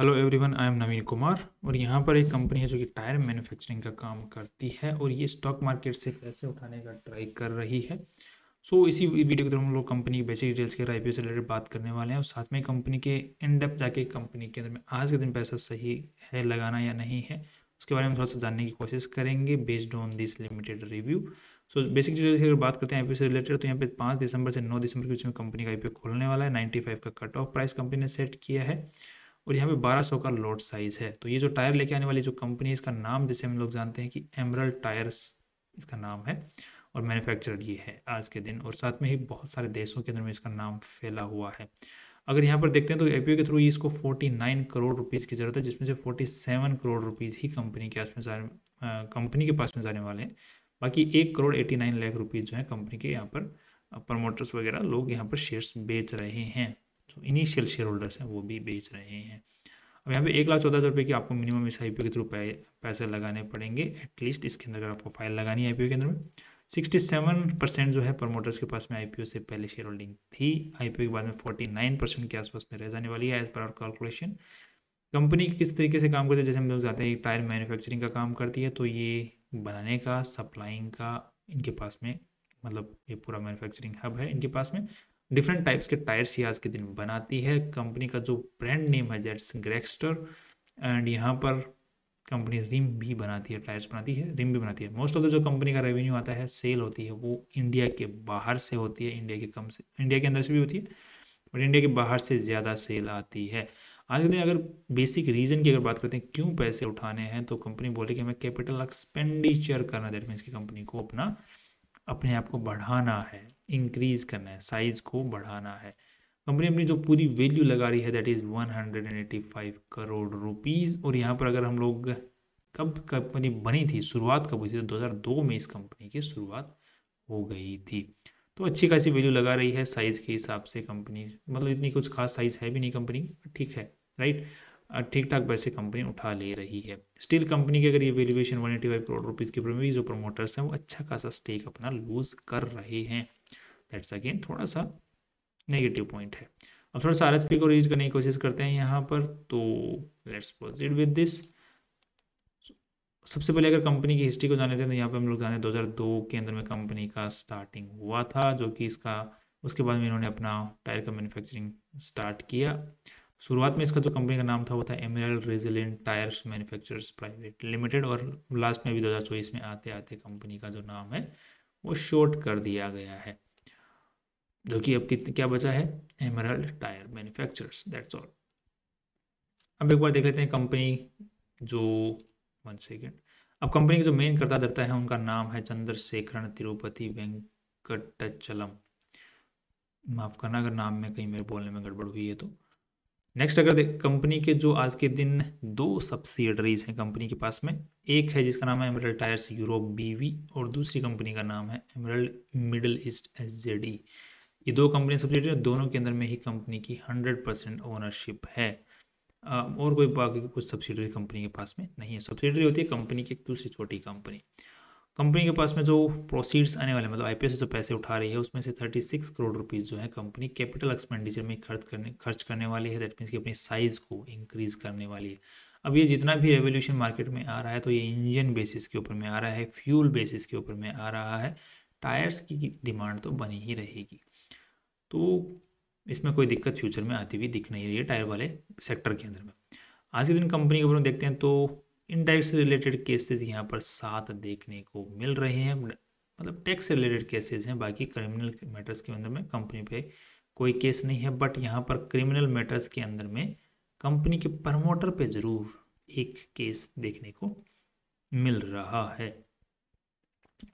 Hello everyone I am Naveen Kumar और यहाँ पर एक कंपनी है जो कि टायर मैन्युफैक्चरिंग का काम करती है और ये स्टॉक मार्केट से पैसे उठाने का ट्राई कर रही है सो so, इसी वीडियो के दौरान हम लोग कंपनी की बेसिक डिटेल्स के आई पी से रिलेटेड बात करने वाले हैं और साथ में कंपनी के इन डेप्थ जाके कंपनी के अंदर में आज के दिन पैसा सही है लगाना या नहीं है उसके बारे में थोड़ा सा जानने की कोशिश करेंगे based on this limited review so basic details की अगर बात करते हैं आई से रिलेटेड तो यहाँ पे पाँच दिसंबर से नौ दिसंबर के बीच में कंपनी का आई खोलने वाला है नाइन्टी फाइव का कट ऑफ प्राइस कंपनी ने सेट किया है और यहाँ पे 1200 का लोड साइज़ है तो ये जो टायर लेके आने वाली जो कंपनी है इसका नाम जिसे हम लोग जानते हैं कि एमरल टायर्स इसका नाम है और मैन्युफैक्चरर ये है आज के दिन और साथ में ही बहुत सारे देशों के अंदर में इसका नाम फैला हुआ है अगर यहाँ पर देखते हैं तो एपीओ के थ्रू इसको 49 करोड़ रुपीज़ की ज़रूरत है जिसमें से 47 करोड़ रुपीज़ ही कंपनी के आसपास जाने कंपनी के पास में जाने वाले हैं बाकी एक करोड़ 89 लाख रुपीज़ जो है कंपनी के यहाँ पर प्रमोटर्स वगैरह लोग यहाँ पर शेयर्स बेच रहे हैं जो इनिशियल शेयर होल्डर्स हैं वो भी बेच रहे हैं अब यहाँ पे एक लाख चौदह हज़ार रुपये की आपको मिनिमम इस आई के थ्रू पैसे लगाने पड़ेंगे एटलीस्ट इसके अंदर अगर आपको फाइल लगानी है आई के अंदर में सिक्सटी सेवन परसेंट जो है प्रमोटर्स के पास में आई से पहले शेयर होल्डिंग थी आई के बाद में फोर्टी नाइन परसेंट के आसपास में रह जाने वाली है as per hour calculation company किस तरीके से काम करती है जैसे हम लोग जाते हैं टायर मैन्युफैक्चरिंग का काम करती है तो ये बनाने का सप्लाइंग का इनके पास में मतलब ये पूरा मैन्युफैक्चरिंग हब है इनके पास में डिफरेंट टाइप्स के टायर्स ही आज के दिन बनाती है कंपनी का जो ब्रांड नेम है जेट्स ग्रेक्स्टर एंड यहाँ पर कंपनी रिम भी बनाती है टायर्स बनाती है रिम भी बनाती है मोस्ट ऑफ द जो कंपनी का रेवेन्यू आता है सेल होती है वो इंडिया के बाहर से होती है इंडिया के कम से इंडिया के अंदर से भी होती है बट इंडिया के बाहर से ज़्यादा सेल आती है आज के दिन अगर बेसिक रीज़न की अगर बात करते हैं क्यों पैसे उठाने हैं तो कंपनी बोले कि हमें कैपिटल एक्सपेंडिचर करना दैट मीन्स की कंपनी को अपना अपने आप को बढ़ाना है इंक्रीज़ करना है साइज़ को बढ़ाना है कंपनी अपनी जो पूरी वैल्यू लगा रही है that is one hundred and eighty five crore rupees और यहाँ पर अगर हम लोग कब कंपनी बनी थी शुरुआत कब हुई थी तो दो हज़ार दो में इस कंपनी की शुरुआत हो गई थी तो अच्छी खासी वैल्यू लगा रही है साइज़ के हिसाब से कंपनी मतलब इतनी कुछ खास साइज़ है भी नहीं कंपनी ठीक है राइट ठीक ठाक पैसे कंपनी उठा ले रही है स्टील कंपनी की अगर ये valuation one eighty five crore rupees के ऊपर में जो प्रमोटर्स हैं वो अच्छा खासा स्टेक अपना लूज कर रहे हैं दैट्स अगेन थोड़ा सा नेगेटिव पॉइंट है अब थोड़ा सा आर एस पी को रीज करने की कोशिश करते हैं यहाँ पर तो लेट्स प्रोसीड विद दिस सबसे पहले अगर कंपनी की हिस्ट्री को जाने थे तो यहाँ पे हम लोग जाने दो के अंदर में कंपनी का स्टार्टिंग हुआ था जो कि इसका उसके बाद में इन्होंने अपना टायर का मैन्युफैक्चरिंग स्टार्ट किया शुरुआत में इसका जो कंपनी का नाम था वो था Emerald Resilient Tyres Manufacturers Private Limited और लास्ट में भी चौबीस में आते आते कंपनी का जो नाम है वो शॉर्ट कर दिया गया है जो कि अब कितने क्या बचा है Emerald Tyre Manufacturers that's all अब एक बार देख लेते हैं कंपनी जो वन सेकेंड अब कंपनी का जो मेन करता धरता है उनका नाम है चंद्रशेखरन तिरुपति वेंकटचलम माफ़ करना अगर नाम में कहीं मेरे बोलने में गड़बड़ हुई है तो नेक्स्ट अगर कंपनी के जो आज के दिन दो सब्सिडरीज हैं कंपनी के पास में एक है जिसका नाम है एमरल टायर्स यूरोप बीवी और दूसरी कंपनी का नाम है एमरल मिडल ईस्ट एस ये दो कंपनी सब्सिडरी दोनों के अंदर में ही कंपनी की हंड्रेड परसेंट ओनरशिप है और कोई बाकी कुछ सब्सिडरी कंपनी के पास में नहीं है सब्सिडरी होती है कंपनी की एक दूसरी छोटी कंपनी कंपनी के पास में जो प्रोसीड्स आने वाले मतलब आईपीओ से जो पैसे उठा रही है उसमें से 36 करोड़ रुपीज़ जो है कंपनी कैपिटल एक्सपेंडिचर में खर्च करने खर्च करने वाली है दैट मीन्स कि अपनी साइज़ को इंक्रीज़ करने वाली है अब ये जितना भी रेवोल्यूशन मार्केट में आ रहा है तो ये इंजन बेसिस के ऊपर में आ रहा है फ्यूल बेसिस के ऊपर में आ रहा है टायर्स की डिमांड तो बनी ही रहेगी तो इसमें कोई दिक्कत फ्यूचर में आती हुई दिख नहीं रही है टायर वाले सेक्टर के अंदर में आज के दिन कंपनी के ऊपर देखते हैं तो इंडेक्स रिलेटेड केसेस यहाँ पर सात देखने को मिल रहे हैं मतलब टैक्स रिलेटेड केसेस हैं बाकी क्रिमिनल मैटर्स के अंदर में कंपनी पे कोई केस नहीं है बट यहाँ पर क्रिमिनल मैटर्स के अंदर में कंपनी के प्रमोटर पे जरूर एक केस देखने को मिल रहा है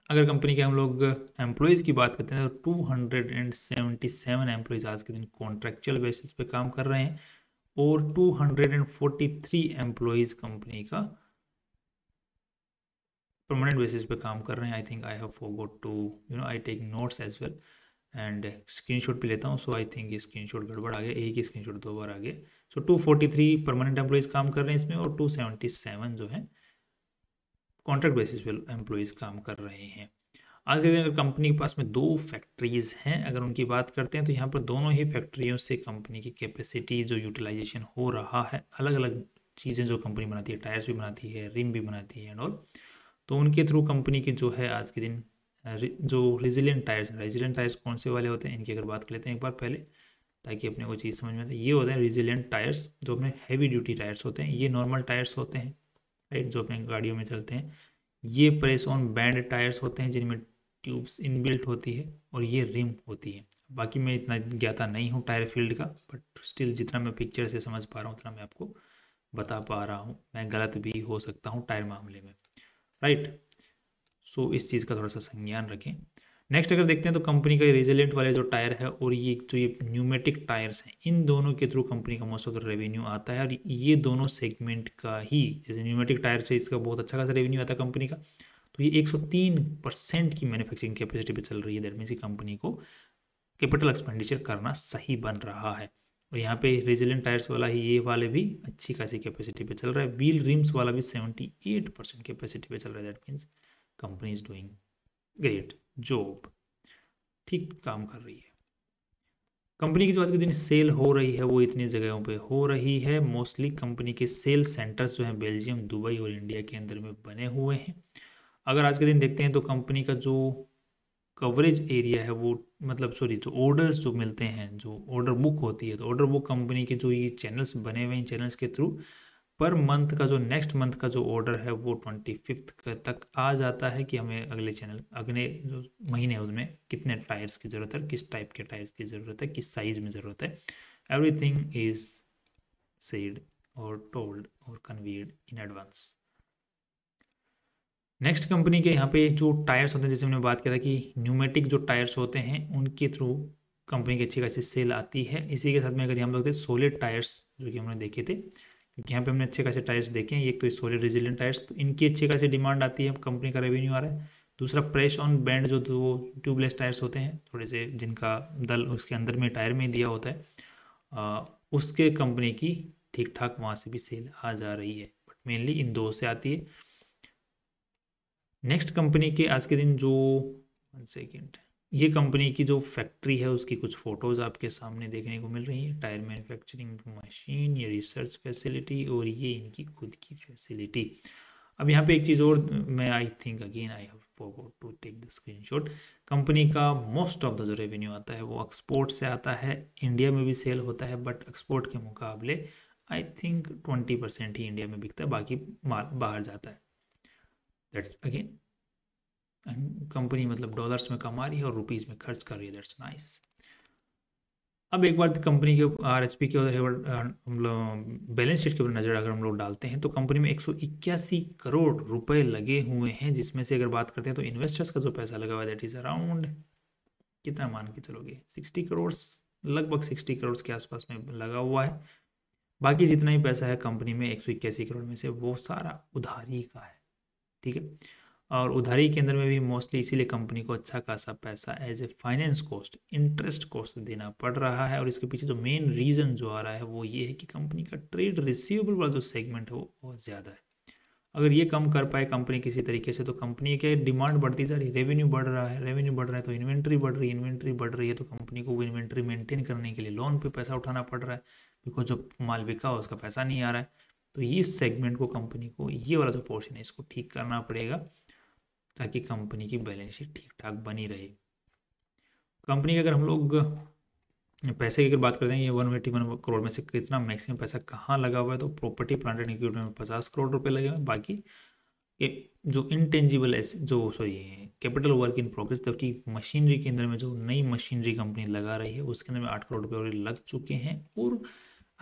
अगर कंपनी के हम लोग एम्प्लॉयज़ की बात करते हैं तो two hundred and seventy seven employees आज के दिन कॉन्ट्रेक्चुअल बेसिस पे काम कर रहे हैं और two hundred and forty three employees company का परमानेंट बेसिस पे काम कर रहे हैं I think I have forgot to you know I take notes as well and screenshot भी लेता हूँ सो आई थिंक ये स्क्रीनशॉट गड़बड़ आ गया एक ही स्क्रीनशॉट दो बार आ गया so two forty three permanent employees काम कर रहे हैं इसमें और टू सेवेंटी सेवन जो है कॉन्ट्रैक्ट बेसिस पे एम्प्लॉयज़ काम कर रहे हैं आज के दिन अगर कंपनी के पास में दो फैक्ट्रीज़ हैं अगर उनकी बात करते हैं तो यहाँ पर दोनों ही फैक्ट्रियों से कंपनी की कैपेसिटी जो यूटिलाइजेशन हो रहा है अलग अलग चीज़ें जो कंपनी बनाती है टायर्स भी बनाती है रिम भी बनाती है एंड ऑल तो उनके थ्रू कंपनी की जो है आज के दिन जो रेजिलेंट टायर्स रेजिलेंट टायर्स कौन से वाले होते हैं इनकी अगर बात कर लेते हैं एक बार पहले ताकि अपने को चीज़ समझ में आए ये होते हैं रेजिलेंट टायर्स जो अपने हैवी ड्यूटी टायर्स होते हैं ये नॉर्मल टायर्स होते हैं राइट जो अपने गाड़ियों में चलते हैं ये प्रेस ऑन बैंड टायर्स होते हैं जिनमें ट्यूब्स इनबिल्ट होती है और ये रिम होती है बाकी मैं इतना ज्ञाता नहीं हूँ टायर फील्ड का बट स्टिल जितना मैं पिक्चर से समझ पा रहा हूँ उतना मैं आपको बता पा रहा हूँ मैं गलत भी हो सकता हूँ टायर मामले में राइट सो इस चीज़ का थोड़ा सा संज्ञान रखें नेक्स्ट अगर देखते हैं तो कंपनी का रेजिलेंट वाले जो टायर है और ये जो ये न्यूमेटिक टायर्स हैं इन दोनों के थ्रू कंपनी का मोस्ट ऑफ द रेवेन्यू आता है और ये दोनों सेगमेंट का ही जैसे न्यूमेटिक टायर से इसका बहुत अच्छा खासा रेवेन्यू आता है कंपनी का तो ये 103 परसेंट की मैन्युफैक्चरिंग कैपेसिटी पर चल रही है दैट मीन्स की कंपनी को कैपिटल एक्सपेंडिचर करना सही बन रहा है और यहाँ पे रेजिलेंट टायर्स वाला ही ये वाले भी अच्छी खासी कैपेसिटी पे चल रहा है व्हील रिम्स वाला भी सेवेंटी एट परसेंट कैपेसिटी पे चल रहा है that means company is doing great job ठीक काम कर रही है कंपनी की जो आज के दिन सेल हो रही है वो इतनी जगहों पे हो रही है मोस्टली कंपनी के सेल सेंटर्स जो हैं बेल्जियम दुबई और इंडिया के अंदर में बने हुए हैं अगर आज के दिन देखते हैं तो कंपनी का जो कवरेज एरिया है वो मतलब सॉरी जो ऑर्डर्स जो मिलते हैं जो ऑर्डर बुक होती है तो ऑर्डर बुक कंपनी के जो ये चैनल्स बने हुए हैं चैनल्स के थ्रू पर मंथ का जो नेक्स्ट मंथ का जो ऑर्डर है वो ट्वेंटी फिफ्थ तक आ जाता है कि हमें अगले चैनल अगले जो महीने उसमें कितने टायर्स की ज़रूरत है किस टाइप के टायर्स की ज़रूरत है किस साइज़ में ज़रूरत है एवरीथिंग इज़ सेड और टोल्ड और conveyed in advance next company के यहाँ पे जो टायर्स होते हैं जैसे हमने बात किया था कि न्यूमेटिक जो टायर्स होते हैं उनके थ्रू कंपनी की अच्छी खासी सेल आती है इसी के साथ में अगर यहाँ पर सोलिड टायर्स जो कि हमने देखे थे क्योंकि यहाँ पे हमने अच्छे खासे टायर्स देखे हैं एक तो सोलिड रिजिलेंट टायर्स तो इनकी अच्छी खासी डिमांड आती है कंपनी का रेवेन्यू आ रहा है दूसरा प्रेश ऑन बैंड जो तो वो ट्यूबलेस टायर्स होते हैं थोड़े से जिनका दल उसके अंदर में टायर में दिया होता है आ, उसके कंपनी की ठीक ठाक वहाँ से भी सेल आ जा रही है बट मेनली इन दो से आती है नेक्स्ट कंपनी के आज के दिन जो वन सेकेंड ये कंपनी की जो फैक्ट्री है उसकी कुछ फ़ोटोज़ आपके सामने देखने को मिल रही है टायर मैन्युफैक्चरिंग मशीन ये रिसर्च फैसिलिटी और ये इनकी खुद की फैसिलिटी अब यहाँ पे एक चीज़ और मैं I think again I have forgot to take the screenshot company का मोस्ट ऑफ द जो रेवेन्यू आता है वो एक्सपोर्ट से आता है इंडिया में भी सेल होता है बट एक्सपोर्ट के मुकाबले आई थिंक ट्वेंटी परसेंट ही इंडिया में बिकता है बाकी बाहर जाता है दैट्स अगेन कंपनी मतलब डॉलर्स में कमा रही है और रुपीज़ में खर्च कर रही है दैट्स नाइस अब एक बार कंपनी के आर एच पी के उधर uh, बैलेंस मतलब शीट के ऊपर नज़र अगर हम लोग डालते हैं तो कंपनी में एक सौ इक्यासी करोड़ रुपए लगे हुए हैं जिसमें से अगर बात करते हैं तो इन्वेस्टर्स का जो पैसा लगा हुआ है दैट इज़ अराउंड कितना मान के चलोगे सिक्सटी करोड़ लगभग सिक्सटी करोड़ के आसपास में लगा हुआ है बाकी जितना ही पैसा है कंपनी में एक सौ इक्यासी करोड़ में से वो सारा उधारी का है ठीक है और उधारी के अंदर में भी मोस्टली इसीलिए कंपनी को अच्छा खासा पैसा as a finance cost interest cost देना पड़ रहा है और इसके पीछे जो मेन रीज़न जो आ रहा है वो ये है कि कंपनी का ट्रेड रिसीवेबल वाला जो सेगमेंट है वो बहुत ज़्यादा है अगर ये कम कर पाए कंपनी किसी तरीके से तो कंपनी के डिमांड बढ़ती जा रही है रेवेन्यू बढ़ रहा है रेवेन्यू बढ़ रहा है तो इन्वेंट्री बढ़ रही है इन्वेंट्री बढ़ रही है तो कंपनी को वो इन्वेंट्री मेंटेन करने के लिए लोन पे पैसा उठाना पड़ रहा है बिकॉज जो माल बिका उसका पैसा नहीं आ रहा है तो ये सेगमेंट को कंपनी को ये वाला जो पोर्शन है इसको ठीक करना पड़ेगा ताकि कंपनी की बैलेंस शीट ठीक ठाक बनी रहे कंपनी की अगर हम लोग पैसे की अगर बात करते हैं ये वन एट्टी वन करोड़ में से कितना मैक्सिमम पैसा कहाँ लगा हुआ है तो प्रॉपर्टी प्लांट एंड इक्विपमेंट में पचास करोड़ रुपए लगे हुए हैं बाकी ये जो इनटेंजिबल एस जो sorry capital work in progress जबकि मशीनरी के अंदर में जो नई मशीनरी कंपनी लगा रही है उसके अंदर में आठ करोड़ रुपये लग चुके हैं और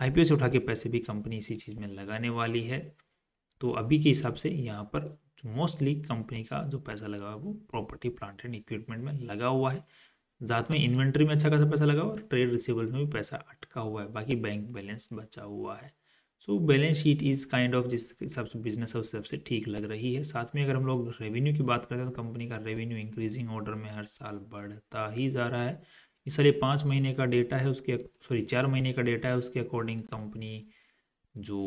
आई से उठा के पैसे भी कंपनी इसी चीज़ में लगाने वाली है तो अभी के हिसाब से यहाँ पर मोस्टली कंपनी का जो पैसा लगा हुआ है वो प्रॉपर्टी प्लांट एंड इक्विपमेंट में लगा हुआ है साथ में इन्वेंट्री में अच्छा खासा पैसा लगा हुआ और ट्रेड रिसिवल में भी पैसा अटका हुआ है बाकी बैंक बैलेंस बचा हुआ है so balance sheet is kind of जिस हिसाब से बिजनेस है उस हिसाब से ठीक लग रही है साथ में अगर हम लोग रेवेन्यू की बात करते हैं तो कंपनी का रेवेन्यू इंक्रीजिंग ऑर्डर में हर साल बढ़ता ही जा रहा है इसलिए पाँच महीने का डेटा है उसके सॉरी चार महीने का डेटा है उसके अकॉर्डिंग कंपनी जो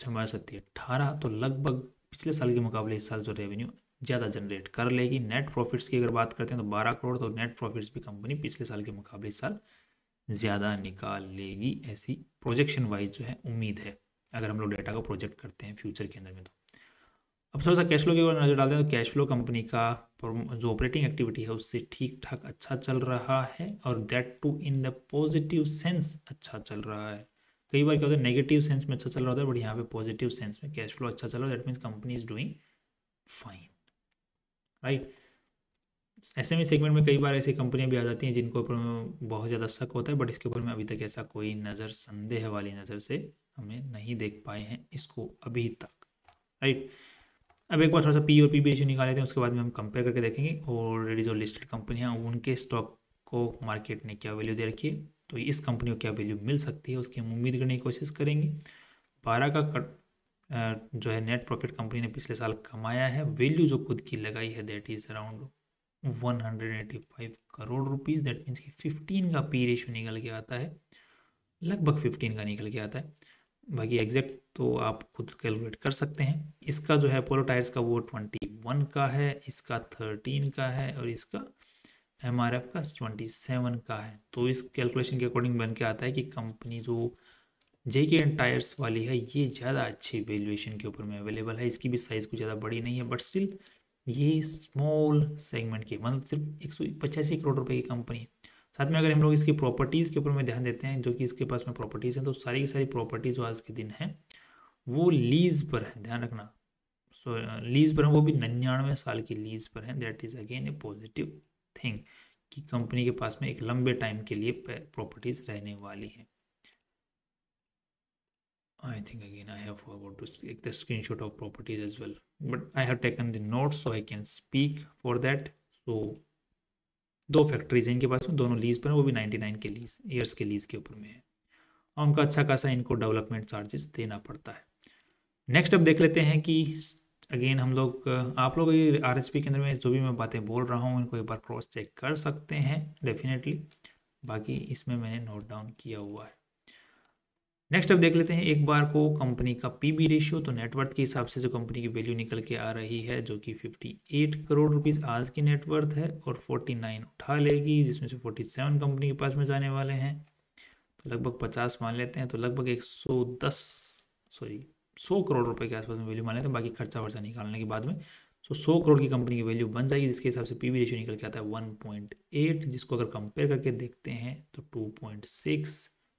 छमा सकती है अट्ठारह तो लगभग पिछले साल के मुकाबले इस साल जो रेवेन्यू ज़्यादा जनरेट कर लेगी नेट प्रॉफिट्स की अगर बात करते हैं तो बारह करोड़ तो नेट प्रॉफिट्स भी कंपनी पिछले साल के मुकाबले इस साल ज़्यादा निकाल लेगी ऐसी प्रोजेक्शन वाइज जो है उम्मीद है अगर हम लोग डेटा को प्रोजेक्ट करते हैं फ्यूचर के अंदर में तो अब थोड़ा सा कैश फ्लो के ऊपर नज़र डालते हैं तो कैश फ्लो कंपनी का जो ऑपरेटिंग एक्टिविटी है उससे ठीक ठाक अच्छा चल रहा है और that too in the positive sense अच्छा चल रहा है कई बार क्या होता है नेगेटिव सेंस में अच्छा चल रहा होता है बट यहाँ पे पॉजिटिव सेंस में कैश फ्लो अच्छा चल रहा है that means company is doing fine right S M segment में कई बार ऐसी कंपनियां भी आ जाती हैं जिनके ऊपर बहुत ज़्यादा शक होता है बट इसके ऊपर में अभी तक ऐसा कोई नज़र संदेह वाली नज़र से हमें नहीं देख पाए हैं इसको अभी तक राइट right? अब एक बार थोड़ा सा पी और पी बी रेशियो निकाल लेते हैं उसके बाद में हम कंपेयर करके देखेंगे और जो लिस्टेड कंपनी है उनके स्टॉक को मार्केट ने क्या वैल्यू दे रखी है तो इस कंपनी को क्या वैल्यू मिल सकती है उसकी हम उम्मीद करने की कोशिश करेंगे बारह का कर, जो है नेट प्रॉफिट कंपनी ने पिछले साल कमाया है वैल्यू जो खुद की लगाई है that is around one crore rupees that means कि फिफ्टीन का पी रेशियो निकल के आता है लगभग फिफ्टीन का निकल के आता है बाकी एग्जैक्ट तो आप खुद कैलकुलेट कर सकते हैं इसका जो है अपोलो टायर्स का वो ट्वेंटी वन का है इसका थर्टीन का है और इसका एम आर एफ का ट्वेंटी सेवन का है तो इस कैलकुलेशन के अकॉर्डिंग बन के आता है कि कंपनी जो जे के एंड टायर्स वाली है ये ज़्यादा अच्छी वैल्यूएशन के ऊपर में अवेलेबल है इसकी भी साइज़ कुछ ज़्यादा बड़ी नहीं है बट स्टिल ये स्मॉल सेगमेंट की मतलब सिर्फ एक सौ पचासी करोड़ रुपए की कंपनी है साथ में अगर हम लोग इसकी प्रॉपर्टीज़ के ऊपर में ध्यान देते हैं जो कि इसके पास में प्रॉपर्टीज़ हैं तो सारी की सारी प्रॉपर्टीज़ जो आज के दिन है वो लीज पर है ध्यान रखना सो लीज पर है वो भी नन्यानवे साल की लीज पर है that is again a positive thing कि कंपनी के पास में एक लंबे टाइम के लिए प्रॉपर्टीज़ रहने वाली है I think again I have forgot to take the screenshot of properties as well but I have taken the notes so I can speak for that so दो फैक्ट्रीज हैं इनके पास में दोनों लीज पर हैं वो भी नाइन्टी नाइन के लीज ईयर्स के लीज के ऊपर में है और उनका अच्छा खासा इनको डेवलपमेंट चार्जेस देना पड़ता है नेक्स्ट अब देख लेते हैं कि अगेन हम लोग आप लोग ये आर एच पी के अंदर में जो भी मैं बातें बोल रहा हूँ इनको एक बार क्रॉस चेक कर सकते हैं डेफिनेटली बाकी इसमें मैंने नोट डाउन किया हुआ है नेक्स्ट अब देख लेते हैं एक बार को कंपनी का पी बी रेशियो तो नेटवर्थ के हिसाब से जो कंपनी की वैल्यू निकल के आ रही है जो कि 58 करोड़ रुपीस आज की नेटवर्थ है और 49 उठा लेगी जिसमें से 47 कंपनी के पास में जाने वाले हैं तो लगभग 50 मान लेते हैं तो लगभग 110 सॉरी 100 करोड़ रुपए के आसपास में वैल्यू मान लेते हैं बाकी खर्चा वर्चा निकालने के बाद में सो तो सौ करोड़ की कंपनी की वैल्यू बन जाएगी जिसके हिसाब से पी रेशियो निकल के आता है वन जिसको अगर कंपेयर करके देखते हैं तो two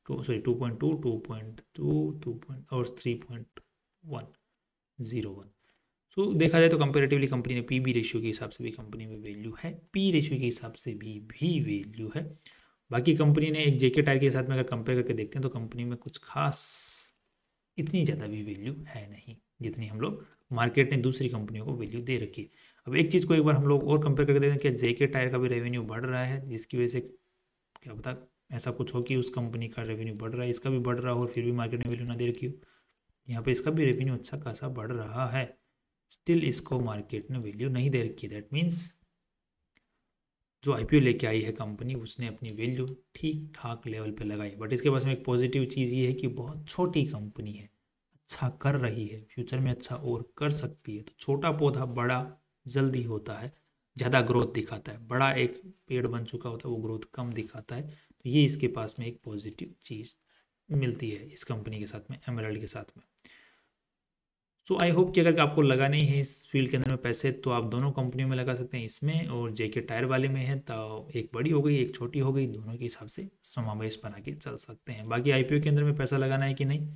two sorry two point two two point two two point और three point one zero one so देखा जाए तो कंपेरेटिवली कंपनी ने पी बी रेशियो के हिसाब से भी कंपनी में वैल्यू है पी रेशियो के हिसाब से भी भी वैल्यू है बाकी कंपनी ने एक जेके टायर के साथ में अगर कंपेयर करके देखते हैं तो कंपनी में कुछ खास इतनी ज़्यादा भी वैल्यू है नहीं जितनी हम लोग मार्केट ने दूसरी कंपनियों को वैल्यू दे रखी है अब एक चीज़ को एक बार हम लोग और कंपेयर करके देखते हैं कि जेके टायर का भी रेवेन्यू बढ़ रहा है जिसकी वजह से क्या बता ऐसा कुछ हो कि उस कंपनी का रेवेन्यू बढ़ रहा है इसका भी बढ़ रहा हो और फिर भी मार्केट में वैल्यू ना दे रखी हो यहाँ पर इसका भी रेवेन्यू अच्छा खासा बढ़ रहा है स्टिल इसको मार्केट ने वैल्यू नहीं दे रखी दैट मीन्स जो आईपीओ लेके आई है कंपनी उसने अपनी वैल्यू ठीक ठाक लेवल पे लगाई बट इसके पास में एक पॉजिटिव चीज़ ये है कि बहुत छोटी कंपनी है अच्छा कर रही है फ्यूचर में अच्छा और कर सकती है तो छोटा पौधा बड़ा जल्दी होता है ज़्यादा ग्रोथ दिखाता है बड़ा एक पेड़ बन चुका होता है वो ग्रोथ कम दिखाता है तो ये इसके पास में एक पॉजिटिव चीज़ मिलती है इस कंपनी के साथ में एमरल्ड के साथ में सो आई होप कि अगर आपको लगा नहीं है इस फील्ड के अंदर में पैसे तो आप दोनों कंपनियों में लगा सकते हैं इसमें और जेके टायर वाले में है तो एक बड़ी हो गई एक छोटी हो गई दोनों के हिसाब से समावेश बना के चल सकते हैं बाकी आईपीओ के अंदर में पैसा लगाना है कि नहीं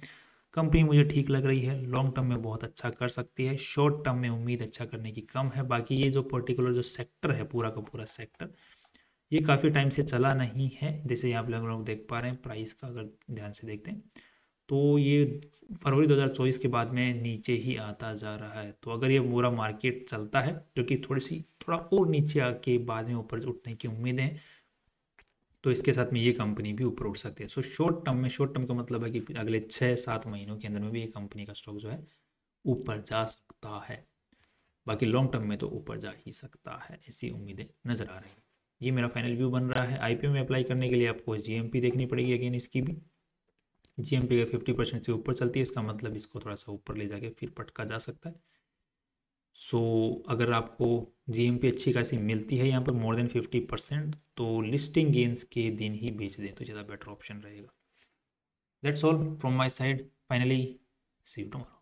कंपनी मुझे ठीक लग रही है लॉन्ग टर्म में बहुत अच्छा कर सकती है शॉर्ट टर्म में उम्मीद अच्छा करने की कम है बाकी ये जो पर्टिकुलर जो सेक्टर है पूरा का पूरा सेक्टर ये काफ़ी टाइम से चला नहीं है जैसे यहाँ पर हम लोग देख पा रहे हैं प्राइस का अगर ध्यान से देखते हैं तो ये फरवरी 2024 के बाद में नीचे ही आता जा रहा है तो अगर ये पूरा मार्केट चलता है जो कि थोड़ी सी थोड़ा और नीचे आके बाद में ऊपर उठने की उम्मीद है तो इसके साथ में ये कंपनी भी ऊपर उठ सकती है सो शॉर्ट टर्म में शॉर्ट टर्म का मतलब है कि अगले छः सात महीनों के अंदर में भी ये कंपनी का स्टॉक जो है ऊपर जा सकता है बाकी लॉन्ग टर्म में तो ऊपर जा ही सकता है ऐसी उम्मीदें नज़र आ रही हैं ये मेरा फाइनल व्यू बन रहा है आईपीओ में अप्लाई करने के लिए आपको जीएमपी देखनी पड़ेगी अगेन इसकी भी जीएमपी एम फिफ्टी परसेंट से ऊपर चलती है इसका मतलब इसको थोड़ा सा ऊपर ले जाके फिर पटका जा सकता है सो so, अगर आपको जी अच्छी खासी मिलती है यहाँ पर मोर देन फिफ्टी परसेंट तो लिस्टिंग गेंस के दिन ही बेच दें तो ज़्यादा बेटर ऑप्शन रहेगा that's all from my side finally see you